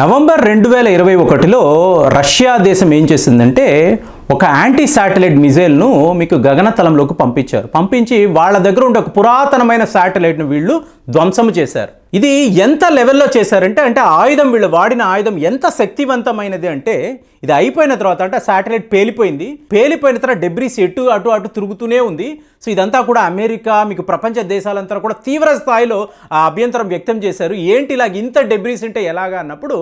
November రెండు వేల ఇరవై ఒకటిలో రష్యా దేశం ఏం చేసిందంటే ఒక యాంటీ శాటిలైట్ మిజైల్ను మీకు గగనతలంలోకి పంపించారు పంపించి వాళ్ళ దగ్గర ఉండే ఒక పురాతనమైన శాటిలైట్ను వీళ్ళు ధ్వంసము చేశారు ఇది ఎంత లెవెల్లో చేశారంటే అంటే ఆయుధం వీళ్ళు వాడిన ఆయుధం ఎంత శక్తివంతమైనది అంటే ఇది అయిపోయిన తర్వాత అంటే శాటిలైట్ పేలిపోయింది పేలిపోయిన తర్వాత డెబ్రీస్ ఎటు అటు అటు తిరుగుతూనే ఉంది సో ఇదంతా కూడా అమెరికా మీకు ప్రపంచ దేశాలంతా కూడా తీవ్ర స్థాయిలో ఆ అభ్యంతరం వ్యక్తం చేశారు ఏంటి ఇలాగ ఇంత డెబ్రీస్ అంటే ఎలాగా అన్నప్పుడు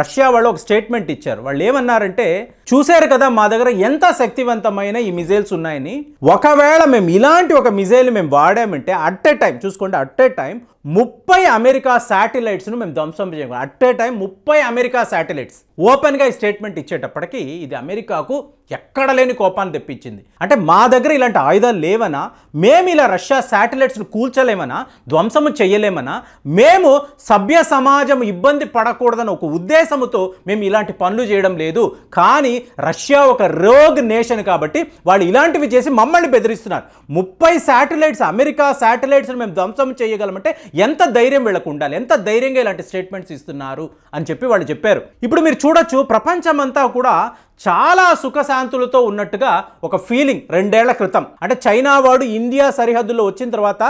రష్యా వాళ్ళు ఒక స్టేట్మెంట్ ఇచ్చారు వాళ్ళు ఏమన్నారంటే చూశారు కదా మా దగ్గర ఎంత శక్తివంతమైన ఈ మిజైల్స్ ఉన్నాయని ఒకవేళ మేము ఇలాంటి ఒక మిజైల్ మేము వాడామంటే అట్ ఏ టైం చూసుకోండి అట్ ఏ టైం ముప్పై అమెరికా అమెరికా శాటిలైట్స్ను మేము ధ్వంసం చేయగలం అట్ ఏ టైం ముప్పై అమెరికా శాటిలైట్స్ ఓపెన్గా ఈ స్టేట్మెంట్ ఇచ్చేటప్పటికీ ఇది అమెరికాకు ఎక్కడ లేని కోపాన్ని తెప్పించింది అంటే మా దగ్గర ఇలాంటి ఆయుధాలు లేవనా మేము ఇలా రష్యా శాటిలైట్స్ను కూల్చలేమనా ధ్వంసము చేయలేమనా మేము సభ్య సమాజం ఇబ్బంది పడకూడదని ఒక ఉద్దేశంతో మేము ఇలాంటి పనులు చేయడం లేదు కానీ రష్యా ఒక రోగ్ నేషన్ కాబట్టి వాళ్ళు ఇలాంటివి చేసి మమ్మల్ని బెదిరిస్తున్నారు ముప్పై శాటిలైట్స్ అమెరికా శాటిలైట్స్ని మేము ధ్వంసం చేయగలమంటే ఎంత ధైర్యం వీళ్ళకు వీళ్ళకు ఉండాలి ఎంత ధైర్యంగా ఇలాంటి స్టేట్మెంట్స్ ఇస్తున్నారు అని చెప్పి వాళ్ళు చెప్పారు ఇప్పుడు మీరు చూడొచ్చు ప్రపంచమంతా కూడా చాలా సుఖశాంతులతో ఉన్నట్టుగా ఒక ఫీలింగ్ రెండేళ్ల క్రితం అంటే చైనా వాడు ఇండియా సరిహద్దులో వచ్చిన తర్వాత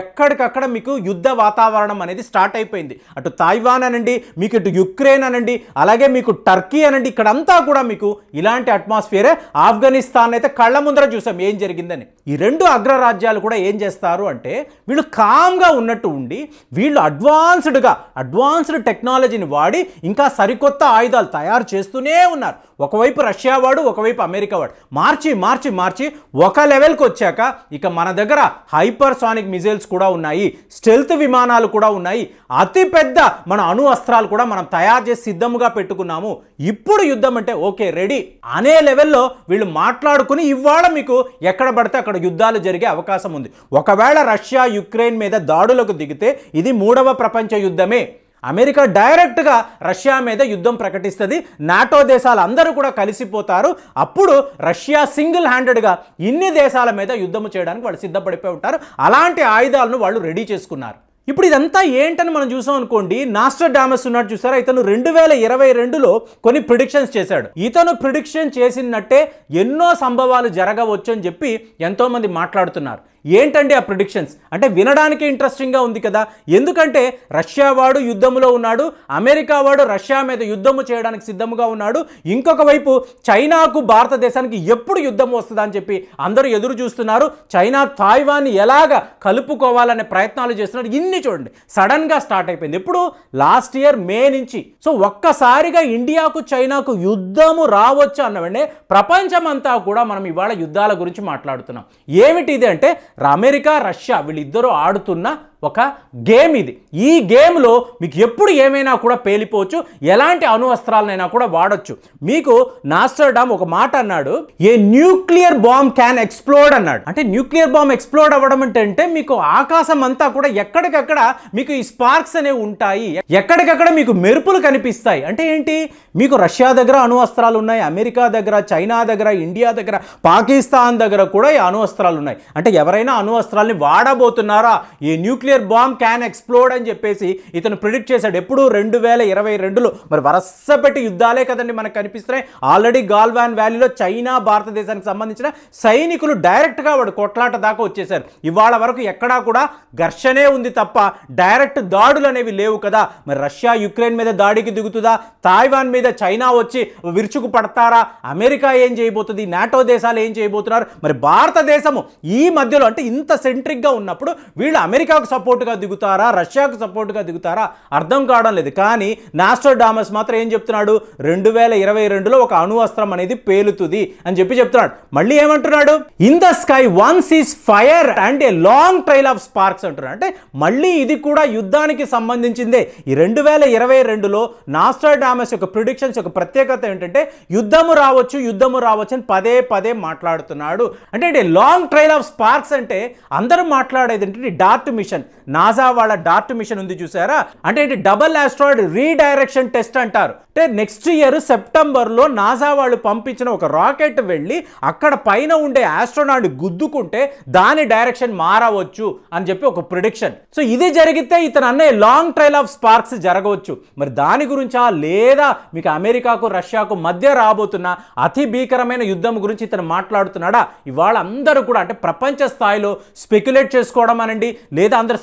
ఎక్కడికక్కడ మీకు యుద్ధ వాతావరణం అనేది స్టార్ట్ అయిపోయింది అటు తాయివాన్ అనండి మీకు ఇటు యుక్రెయిన్ అనండి అలాగే మీకు టర్కీ అనండి ఇక్కడంతా కూడా మీకు ఇలాంటి అట్మాస్ఫియరే ఆఫ్ఘనిస్తాన్ అయితే కళ్ళ ముందర చూసాం ఏం జరిగిందని ఈ రెండు అగ్రరాజ్యాలు కూడా ఏం చేస్తారు అంటే వీళ్ళు కామ్గా ఉన్నట్టు ఉండి వీళ్ళు అడ్వాన్స్డ్గా అడ్వాన్స్డ్ టెక్నాలజీని వాడి ఇంకా సరికొత్త ఆయుధాలు తయారు చేస్తూనే ఉన్నారు ఒకవైపు ఒకవైపు రష్యా వాడు ఒకవైపు అమెరికా వాడు మార్చి మార్చి మార్చి ఒక లెవెల్కి వచ్చాక ఇక మన దగ్గర హైపర్సానిక్ మిజైల్స్ కూడా ఉన్నాయి స్టెల్త్ విమానాలు కూడా ఉన్నాయి అతిపెద్ద మన అణు అస్త్రాలు కూడా మనం తయారు చేసి సిద్ధముగా పెట్టుకున్నాము ఇప్పుడు యుద్ధం అంటే ఓకే రెడీ అనే లెవెల్లో వీళ్ళు మాట్లాడుకుని ఇవాళ మీకు ఎక్కడ పడితే అక్కడ యుద్ధాలు జరిగే అవకాశం ఉంది ఒకవేళ రష్యా యుక్రెయిన్ మీద దాడులకు దిగితే ఇది మూడవ ప్రపంచ యుద్ధమే అమెరికా డైరెక్ట్గా రష్యా మీద యుద్ధం ప్రకటిస్తుంది నాటో దేశాలు అందరూ కూడా కలిసిపోతారు అప్పుడు రష్యా సింగిల్ హ్యాండెడ్గా ఇన్ని దేశాల మీద యుద్ధం చేయడానికి వాళ్ళు సిద్ధపడిపోయి ఉంటారు అలాంటి ఆయుధాలను వాళ్ళు రెడీ చేసుకున్నారు ఇప్పుడు ఇదంతా ఏంటని మనం చూసాం అనుకోండి నాస్టర్ డామస్ ఉన్నాడు చూసారా ఇతను రెండు వేల ఇరవై రెండులో కొన్ని ప్రిడిక్షన్స్ చేశాడు ఇతను ప్రిడిక్షన్ చేసినట్టే ఎన్నో సంభవాలు జరగవచ్చు అని చెప్పి ఎంతోమంది మాట్లాడుతున్నారు ఏంటండి ఆ ప్రిడిక్షన్స్ అంటే వినడానికి ఇంట్రెస్టింగ్గా ఉంది కదా ఎందుకంటే రష్యా వాడు యుద్ధంలో ఉన్నాడు అమెరికా వాడు రష్యా మీద యుద్ధము చేయడానికి సిద్ధముగా ఉన్నాడు ఇంకొక వైపు చైనాకు భారతదేశానికి ఎప్పుడు యుద్ధం వస్తుందని చెప్పి అందరూ ఎదురు చూస్తున్నారు చైనా తాయివాన్ని ఎలాగ కలుపుకోవాలనే ప్రయత్నాలు చేస్తున్నారు ఇన్ని చూడండి సడన్గా స్టార్ట్ అయిపోయింది ఇప్పుడు లాస్ట్ ఇయర్ మే నుంచి సో ఒక్కసారిగా ఇండియాకు చైనాకు యుద్ధము రావచ్చు అన్నవండి ప్రపంచమంతా ప్రపంచం అంతా కూడా మనం ఇవాళ యుద్ధాల గురించి మాట్లాడుతున్నాం ఏమిటి ఇది అంటే అమెరికా రష్యా వీళ్ళిద్దరూ ఆడుతున్న ఒక గేమ్ ఇది ఈ గేమ్లో మీకు ఎప్పుడు ఏమైనా కూడా పేలిపోవచ్చు ఎలాంటి అణువస్త్రాలనైనా కూడా వాడచ్చు మీకు నాస్టర్డామ్ ఒక మాట అన్నాడు a nuclear bomb can explode అన్నాడు అంటే న్యూక్లియర్ బాంబ్ ఎక్స్ప్లోర్డ్ అవ్వడం అంటే మీకు ఆకాశం అంతా కూడా ఎక్కడికక్కడ మీకు ఈ స్పార్క్స్ అనేవి ఉంటాయి ఎక్కడికక్కడ మీకు మెరుపులు కనిపిస్తాయి అంటే ఏంటి మీకు రష్యా దగ్గర అణువస్త్రాలు ఉన్నాయి అమెరికా దగ్గర చైనా దగ్గర ఇండియా దగ్గర పాకిస్తాన్ దగ్గర కూడా ఈ అణువస్త్రాలు ఉన్నాయి అంటే ఎవరైనా అణువస్త్రాలని వాడబోతున్నారా ఈ nuclear nuclear bomb can explode అని చెప్పేసి ఇతను ప్రిడిక్ట్ చేశాడు ఎప్పుడు రెండు వేల ఇరవై రెండులో మరి వరస పెట్టి యుద్ధాలే కదండి మనకు కనిపిస్తున్నాయి ఆల్రెడీ గాల్వాన్ వ్యాలీలో చైనా భారతదేశానికి సంబంధించిన సైనికులు డైరెక్ట్గా వాడు కొట్లాట దాకా వచ్చేశారు ఇవాళ వరకు ఎక్కడా కూడా ఘర్షణే ఉంది తప్ప డైరెక్ట్ దాడులు అనేవి లేవు కదా మరి రష్యా యుక్రెయిన్ మీద దాడికి దిగుతుందా తాయివాన్ మీద చైనా వచ్చి విరుచుకు పడతారా అమెరికా ఏం చేయబోతుంది నాటో దేశాలు ఏం చేయబోతున్నారు మరి భారతదేశము ఈ మధ్యలో అంటే ఇంత సెంట్రిక్గా ఉన్నప్పుడు వీళ్ళు అమెరికాకు సపోర్ట్గా దిగుతారా రష్యాకు సపోర్టుగా దిగుతారా అర్థం కావడం లేదు కానీ నాస్టర్ డామస్ మాత్రం ఏం చెప్తున్నాడు రెండు వేల ఇరవై రెండులో ఒక అణువస్త్రం అనేది పేలుతుంది అని చెప్పి చెప్తున్నాడు మళ్ళీ ఏమంటున్నాడు in the sky once is fire and a long trail of sparks అంటున్నాడు అంటే మళ్ళీ ఇది కూడా యుద్ధానికి సంబంధించిందే ఈ రెండు వేల ఇరవై రెండులో నాస్టర్ డామస్ యొక్క ప్రిడిక్షన్స్ యొక్క ప్రత్యేకత ఏంటంటే యుద్ధము రావచ్చు యుద్ధము రావచ్చు అని పదే పదే మాట్లాడుతున్నాడు అంటే లాంగ్ ట్రైల్ ఆఫ్ స్పార్క్స్ అంటే అందరూ మాట్లాడేది ఏంటంటే డార్ట్ మిషన్ నాసా వాళ్ళ డార్ట్ మిషన్ ఉంది చూసారా అంటే డబల్ ఆస్ట్రాయిడ్ రీడైరెక్షన్ టెస్ట్ అంటారు అంటే నెక్స్ట్ ఇయర్ సెప్టెంబర్లో నాసా వాళ్ళు పంపించిన ఒక రాకెట్ వెళ్ళి అక్కడ పైన ఉండే ఆస్ట్రోనాట్ గుద్దుకుంటే దాని డైరెక్షన్ మారవచ్చు అని చెప్పి ఒక ప్రిడిక్షన్ సో ఇది జరిగితే ఇతను అనే లాంగ్ ట్రైల్ ఆఫ్ స్పార్క్స్ జరగవచ్చు మరి దాని గురించా లేదా మీకు అమెరికాకు రష్యాకు మధ్య రాబోతున్న అతి భీకరమైన యుద్ధం గురించి ఇతను మాట్లాడుతున్నాడా ఇవాళ అందరూ కూడా అంటే ప్రపంచ స్థాయిలో స్పెక్యులేట్ చేసుకోవడం అనండి లేదా అందరు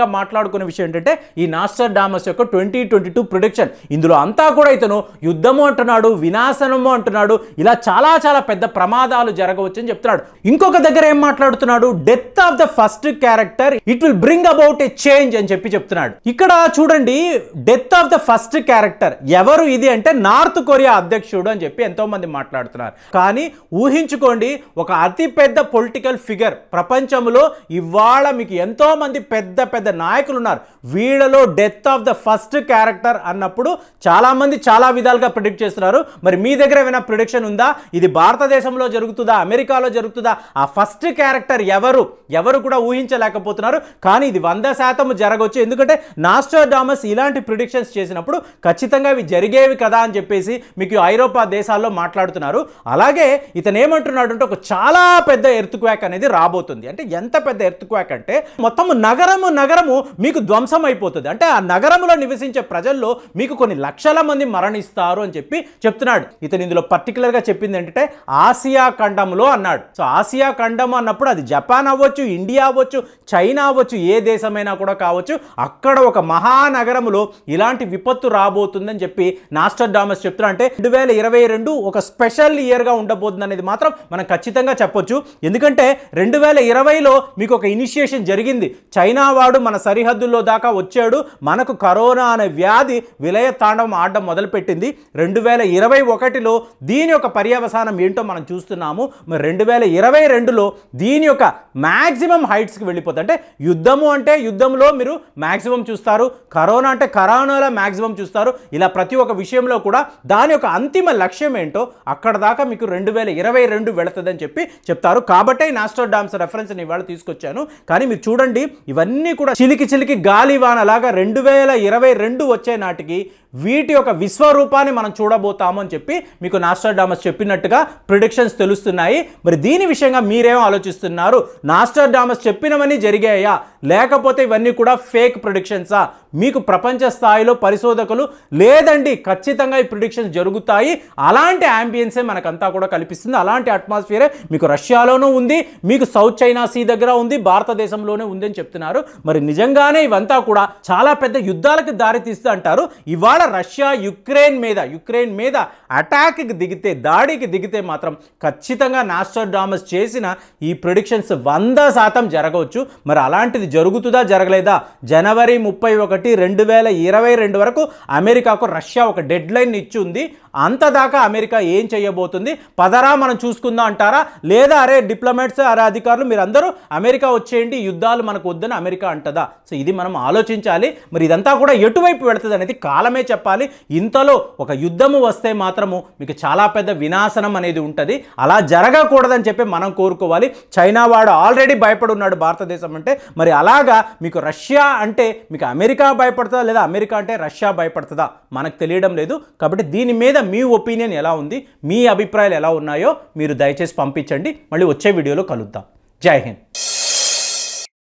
గా మాట్లాడుకునే విషయం ఏంటంటే ఈ నాస్టర్ డామస్ యొక్క ట్వంటీ ట్వంటీ టూ ప్రొడిక్షన్ ఇందులో అంతా కూడా ఇతను యుద్ధము అంటున్నాడు వినాశనము అంటున్నాడు ఇలా చాలా చాలా పెద్ద ప్రమాదాలు జరగవచ్చు అని చెప్తున్నాడు ఇంకొక దగ్గర ఏం మాట్లాడుతున్నాడు death of the first character it will bring about a change అని చెప్పి చెప్తున్నాడు ఇక్కడ చూడండి death of the first character ఎవరు ఇది అంటే నార్త్ కొరియా అధ్యక్షుడు అని చెప్పి ఎంతో మంది మాట్లాడుతున్నారు కానీ ఊహించుకోండి ఒక అతిపెద్ద పొలిటికల్ ఫిగర్ ప్రపంచంలో ఇవాళ మీకు ఎంతో మంది పెద్ద పెద్ద నాయకులు ఉన్నారు వీళ్ళలో death of the first character అన్నప్పుడు చాలామంది చాలా విధాలుగా ప్రిడిక్ట్ చేస్తున్నారు మరి మీ దగ్గర ఏమైనా ప్రిడిక్షన్ ఉందా ఇది భారతదేశంలో జరుగుతుందా అమెరికాలో జరుగుతుందా ఆ ఫస్ట్ క్యారెక్టర్ ఎవరు ఎవరు కూడా ఊహించలేకపోతున్నారు కానీ ఇది వంద శాతం జరగవచ్చు ఎందుకంటే డామస్ ఇలాంటి ప్రిడిక్షన్స్ చేసినప్పుడు ఖచ్చితంగా ఇవి జరిగేవి కదా అని చెప్పేసి మీకు ఐరోపా దేశాల్లో మాట్లాడుతున్నారు అలాగే ఇతను ఏమంటున్నాడు అంటే ఒక చాలా పెద్ద ఎర్త్ క్వాక్ అనేది రాబోతుంది అంటే ఎంత పెద్ద ఎర్త్ క్వాక్ అంటే మొత్తం నగరము నగరము మీకు ధ్వంసం అయిపోతుంది అంటే ఆ నగరంలో నివసించే ప్రజల్లో మీకు కొన్ని లక్షల మంది మరణిస్తారు అని చెప్పి చెప్తున్నాడు ఇతను ఇందులో పర్టికులర్గా చెప్పింది ఏంటంటే ఆసియా ఖండంలో అన్నాడు సో ఆసియా ఖండం అన్నప్పుడు అది జపాన్ అవ్వచ్చు ఇండియా అవ్వచ్చు చైనా అవ్వచ్చు ఏ దేశమైనా కూడా కావచ్చు అక్కడ ఒక మహానగరంలో ఇలాంటి విపత్తు రాబోతుందని చెప్పి నాస్టర్ డామస్ చెప్తున్నా అంటే రెండు వేల ఇరవై రెండు ఒక స్పెషల్ ఇయర్గా ఉండబోతుంది అనేది మాత్రం మనం ఖచ్చితంగా చెప్పొచ్చు ఎందుకంటే రెండు వేల ఇరవైలో మీకు ఒక ఇనిషియేషన్ జరిగింది చైనా వాడు మన సరిహద్దుల్లో దాకా వచ్చాడు మనకు కరోనా అనే వ్యాధి విలయ తాండవం ఆడడం మొదలుపెట్టింది రెండు వేల ఇరవై ఒకటిలో దీని యొక్క పర్యవసానం ఏంటో మనం చూస్తున్నాము మరి రెండు వేల ఇరవై రెండులో దీని యొక్క మ్యాక్సిమం హైట్స్కి వెళ్ళిపోతుంది అంటే యుద్ధము అంటే యుద్ధంలో మీరు మ్యాక్సిమం చూస్తారు కరోనా అంటే కరోనాలో మ్యాక్సిమం చూస్తారు ఇలా ప్రతి ఒక్క విషయంలో కూడా దాని యొక్క అంతిమ లక్ష్యం ఏంటో అక్కడ దాకా మీకు రెండు వేల ఇరవై రెండు వెళుతుందని చెప్పి చెప్తారు కాబట్టే నాస్టోడామ్స్ రెఫరెన్స్ నేను ఇవాళ తీసుకొచ్చాను కానీ మీరు చూడండి ఇవన్నీ కూడా చిలికి చిలికి గాలి వాన లాగా రెండు వేల ఇరవై రెండు వచ్చే నాటికి వీటి యొక్క విశ్వరూపాన్ని మనం చూడబోతాము అని చెప్పి మీకు నాస్టర్డామస్ చెప్పినట్టుగా ప్రిడిక్షన్స్ తెలుస్తున్నాయి మరి దీని విషయంగా మీరేం ఆలోచిస్తున్నారు నాస్టర్డామస్ చెప్పినవన్నీ జరిగాయా లేకపోతే ఇవన్నీ కూడా ఫేక్ ప్రొడిక్షన్సా మీకు ప్రపంచ స్థాయిలో పరిశోధకులు లేదండి ఖచ్చితంగా ఈ ప్రిడిక్షన్స్ జరుగుతాయి అలాంటి ఆంబియన్సే మనకంతా కూడా కల్పిస్తుంది అలాంటి అట్మాస్ఫియరే మీకు రష్యాలోనూ ఉంది మీకు సౌత్ చైనా సీ దగ్గర ఉంది భారతదేశంలోనే ఉంది అని చెప్తున్నారు మరి నిజంగానే ఇవంతా కూడా చాలా పెద్ద యుద్ధాలకు దారితీస్తూ అంటారు ఇవాళ రష్యా యుక్రెయిన్ మీద యుక్రెయిన్ మీద అటాక్కి దిగితే దాడికి దిగితే మాత్రం ఖచ్చితంగా నాస్టర్ డామస్ చేసిన ఈ ప్రొడిక్షన్స్ వంద శాతం జరగవచ్చు మరి అలాంటిది జరుగుతుందా జరగలేదా జనవరి ముప్పై ఒకటి రెండు వేల ఇరవై రెండు వరకు అమెరికాకు రష్యా ఒక డెడ్ లైన్ ఇచ్చింది అంతదాకా అమెరికా ఏం చేయబోతుంది పదరా మనం చూసుకుందాం అంటారా లేదా అరే డిప్లొమాట్స్ అరే అధికారులు మీరందరూ అమెరికా వచ్చేయండి యుద్ధాలు మనకు వద్దని అమెరికా అంటదా సో ఇది మనం ఆలోచించాలి మరి ఇదంతా కూడా ఎటువైపు వెళుతుంది అనేది కాలమే చెప్పాలి ఇంతలో ఒక యుద్ధము వస్తే మాత్రము మీకు చాలా పెద్ద వినాశనం అనేది ఉంటుంది అలా జరగకూడదని చెప్పి మనం కోరుకోవాలి చైనా వాడు ఆల్రెడీ భయపడున్నాడు భారతదేశం అంటే మరి అలాగా మీకు రష్యా అంటే మీకు అమెరికా భయపడుతుందా లేదా అమెరికా అంటే రష్యా భయపడుతుందా మనకు తెలియడం లేదు కాబట్టి దీని మీద మీ ఒపీనియన్ ఎలా ఉంది మీ అభిప్రాయాలు ఎలా ఉన్నాయో మీరు దయచేసి పంపించండి మళ్ళీ వచ్చే వీడియోలో కలుద్దాం జై హింద్